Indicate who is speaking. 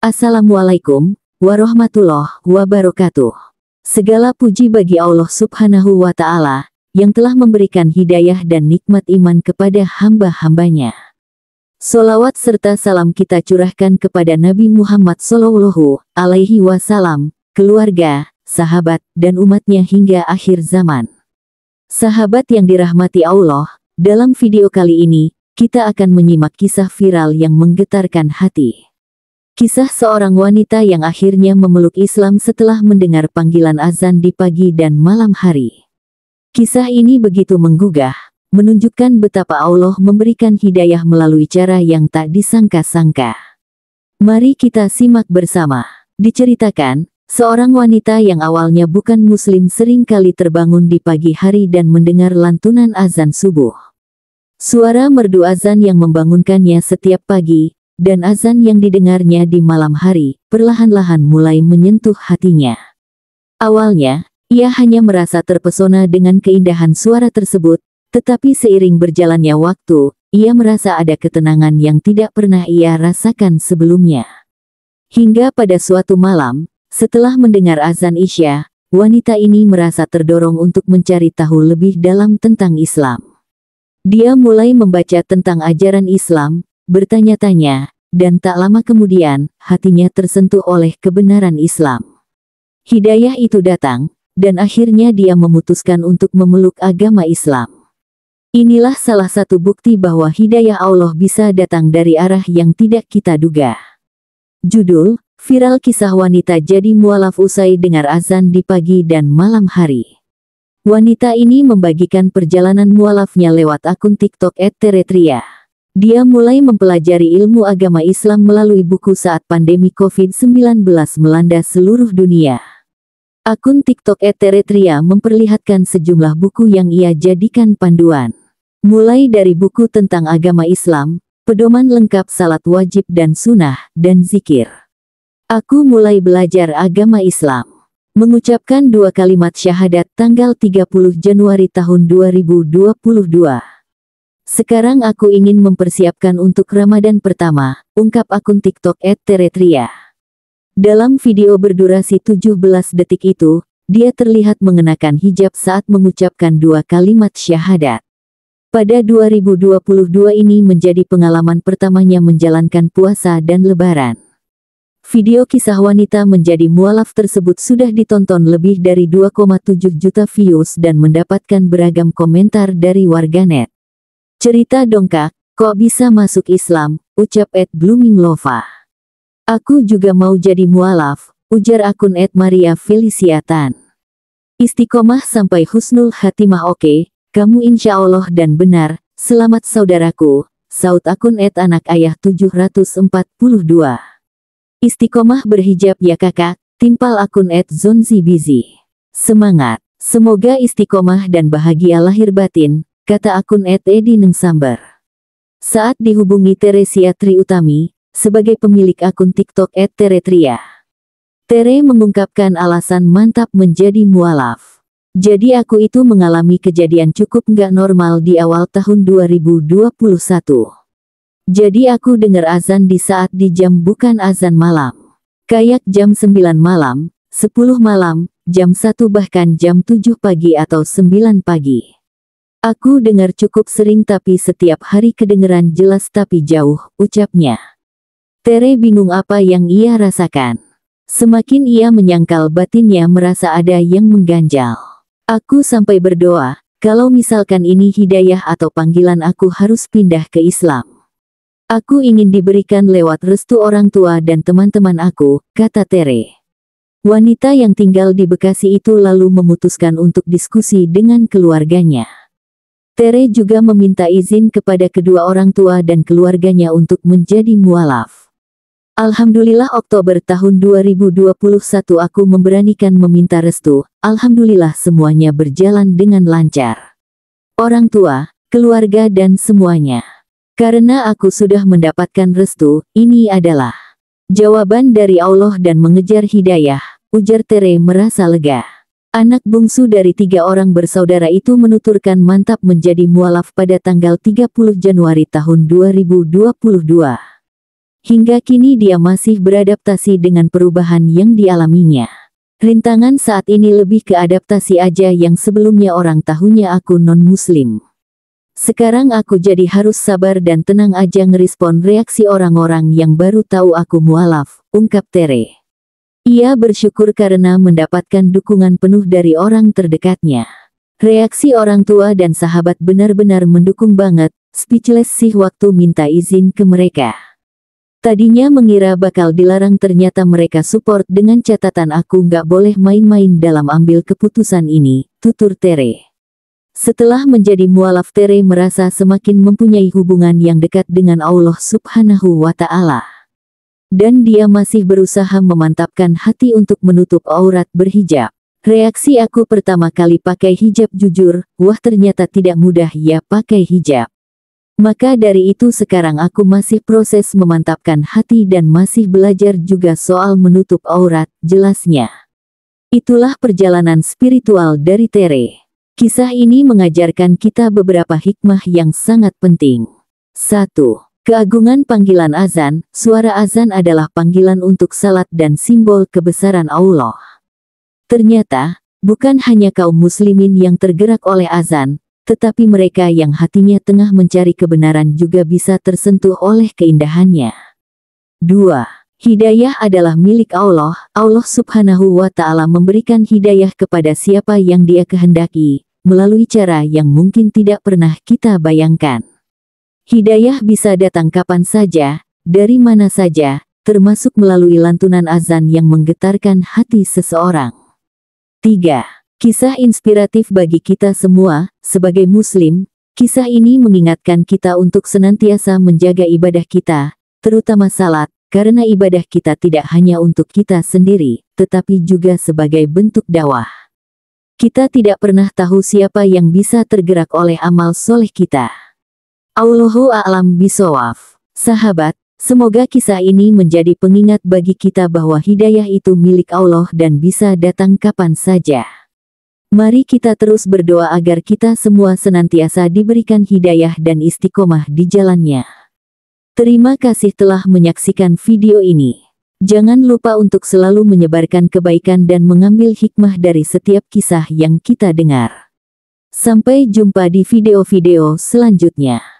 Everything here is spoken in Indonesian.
Speaker 1: Assalamualaikum warahmatullahi wabarakatuh. Segala puji bagi Allah Subhanahu wa Ta'ala yang telah memberikan hidayah dan nikmat iman kepada hamba-hambanya. Solawat serta salam kita curahkan kepada Nabi Muhammad Sallallahu Alaihi Wasallam, keluarga, sahabat, dan umatnya hingga akhir zaman. Sahabat yang dirahmati Allah, dalam video kali ini, kita akan menyimak kisah viral yang menggetarkan hati. Kisah seorang wanita yang akhirnya memeluk Islam setelah mendengar panggilan azan di pagi dan malam hari. Kisah ini begitu menggugah, menunjukkan betapa Allah memberikan hidayah melalui cara yang tak disangka-sangka. Mari kita simak bersama. Diceritakan, seorang wanita yang awalnya bukan muslim sering kali terbangun di pagi hari dan mendengar lantunan azan subuh. Suara merdu azan yang membangunkannya setiap pagi, dan azan yang didengarnya di malam hari perlahan-lahan mulai menyentuh hatinya. Awalnya, ia hanya merasa terpesona dengan keindahan suara tersebut, tetapi seiring berjalannya waktu, ia merasa ada ketenangan yang tidak pernah ia rasakan sebelumnya. Hingga pada suatu malam, setelah mendengar azan Isya, wanita ini merasa terdorong untuk mencari tahu lebih dalam tentang Islam. Dia mulai membaca tentang ajaran Islam, bertanya-tanya, dan tak lama kemudian, hatinya tersentuh oleh kebenaran Islam. Hidayah itu datang, dan akhirnya dia memutuskan untuk memeluk agama Islam. Inilah salah satu bukti bahwa hidayah Allah bisa datang dari arah yang tidak kita duga. Judul, viral kisah wanita jadi mualaf usai dengar azan di pagi dan malam hari. Wanita ini membagikan perjalanan mualafnya lewat akun TikTok @teretria. Dia mulai mempelajari ilmu agama Islam melalui buku saat pandemi COVID-19 melanda seluruh dunia. Akun TikTok Eteretria memperlihatkan sejumlah buku yang ia jadikan panduan. Mulai dari buku tentang agama Islam, pedoman lengkap salat wajib dan sunnah, dan zikir. Aku mulai belajar agama Islam. Mengucapkan dua kalimat syahadat tanggal 30 Januari tahun 2022. Sekarang aku ingin mempersiapkan untuk Ramadan pertama, ungkap akun TikTok @teretria. Dalam video berdurasi 17 detik itu, dia terlihat mengenakan hijab saat mengucapkan dua kalimat syahadat. Pada 2022 ini menjadi pengalaman pertamanya menjalankan puasa dan lebaran. Video kisah wanita menjadi mualaf tersebut sudah ditonton lebih dari 2,7 juta views dan mendapatkan beragam komentar dari warganet. Cerita dong kak, kok bisa masuk Islam, ucap Ed Blooming Lova. Aku juga mau jadi mualaf, ujar akun Ed Maria Feliciatan. Istiqomah sampai husnul hatimah oke, kamu insya Allah dan benar, selamat saudaraku, saut akun Ed anak ayah 742. Istiqomah berhijab ya kakak, timpal akun Ed Zonzi Bizi. Semangat, semoga istiqomah dan bahagia lahir batin, kata akun at Edi Nengsambar. Saat dihubungi Teresia Triutami, sebagai pemilik akun TikTok at Teretria. Tere mengungkapkan alasan mantap menjadi mualaf. Jadi aku itu mengalami kejadian cukup nggak normal di awal tahun 2021. Jadi aku dengar azan di saat di jam bukan azan malam. Kayak jam 9 malam, 10 malam, jam 1 bahkan jam 7 pagi atau 9 pagi. Aku dengar cukup sering tapi setiap hari kedengeran jelas tapi jauh, ucapnya. Tere bingung apa yang ia rasakan. Semakin ia menyangkal batinnya merasa ada yang mengganjal. Aku sampai berdoa, kalau misalkan ini hidayah atau panggilan aku harus pindah ke Islam. Aku ingin diberikan lewat restu orang tua dan teman-teman aku, kata Tere. Wanita yang tinggal di Bekasi itu lalu memutuskan untuk diskusi dengan keluarganya. Tere juga meminta izin kepada kedua orang tua dan keluarganya untuk menjadi mualaf. Alhamdulillah Oktober tahun 2021 aku memberanikan meminta restu, Alhamdulillah semuanya berjalan dengan lancar. Orang tua, keluarga dan semuanya. Karena aku sudah mendapatkan restu, ini adalah jawaban dari Allah dan mengejar hidayah, ujar Tere merasa lega. Anak bungsu dari tiga orang bersaudara itu menuturkan mantap menjadi mualaf pada tanggal 30 Januari tahun 2022. Hingga kini dia masih beradaptasi dengan perubahan yang dialaminya. Rintangan saat ini lebih ke adaptasi aja yang sebelumnya orang tahunya aku non-muslim. Sekarang aku jadi harus sabar dan tenang aja ngerespon reaksi orang-orang yang baru tahu aku mualaf, ungkap Tere. Ia bersyukur karena mendapatkan dukungan penuh dari orang terdekatnya. Reaksi orang tua dan sahabat benar-benar mendukung banget, speechless sih waktu minta izin ke mereka. Tadinya mengira bakal dilarang ternyata mereka support dengan catatan aku nggak boleh main-main dalam ambil keputusan ini, tutur Tere. Setelah menjadi mualaf Tere merasa semakin mempunyai hubungan yang dekat dengan Allah subhanahu wa ta'ala. Dan dia masih berusaha memantapkan hati untuk menutup aurat berhijab. Reaksi aku pertama kali pakai hijab jujur, wah ternyata tidak mudah ya pakai hijab. Maka dari itu sekarang aku masih proses memantapkan hati dan masih belajar juga soal menutup aurat, jelasnya. Itulah perjalanan spiritual dari Tere. Kisah ini mengajarkan kita beberapa hikmah yang sangat penting. 1. Keagungan panggilan azan, suara azan adalah panggilan untuk salat dan simbol kebesaran Allah. Ternyata, bukan hanya kaum muslimin yang tergerak oleh azan, tetapi mereka yang hatinya tengah mencari kebenaran juga bisa tersentuh oleh keindahannya. 2. Hidayah adalah milik Allah. Allah subhanahu wa ta'ala memberikan hidayah kepada siapa yang dia kehendaki, melalui cara yang mungkin tidak pernah kita bayangkan. Hidayah bisa datang kapan saja, dari mana saja, termasuk melalui lantunan azan yang menggetarkan hati seseorang. 3. Kisah inspiratif bagi kita semua, sebagai Muslim, kisah ini mengingatkan kita untuk senantiasa menjaga ibadah kita, terutama salat, karena ibadah kita tidak hanya untuk kita sendiri, tetapi juga sebagai bentuk dakwah. Kita tidak pernah tahu siapa yang bisa tergerak oleh amal soleh kita. Allahu a'lam bisawaf. Sahabat, semoga kisah ini menjadi pengingat bagi kita bahwa hidayah itu milik Allah dan bisa datang kapan saja. Mari kita terus berdoa agar kita semua senantiasa diberikan hidayah dan istiqomah di jalannya. Terima kasih telah menyaksikan video ini. Jangan lupa untuk selalu menyebarkan kebaikan dan mengambil hikmah dari setiap kisah yang kita dengar. Sampai jumpa di video-video selanjutnya.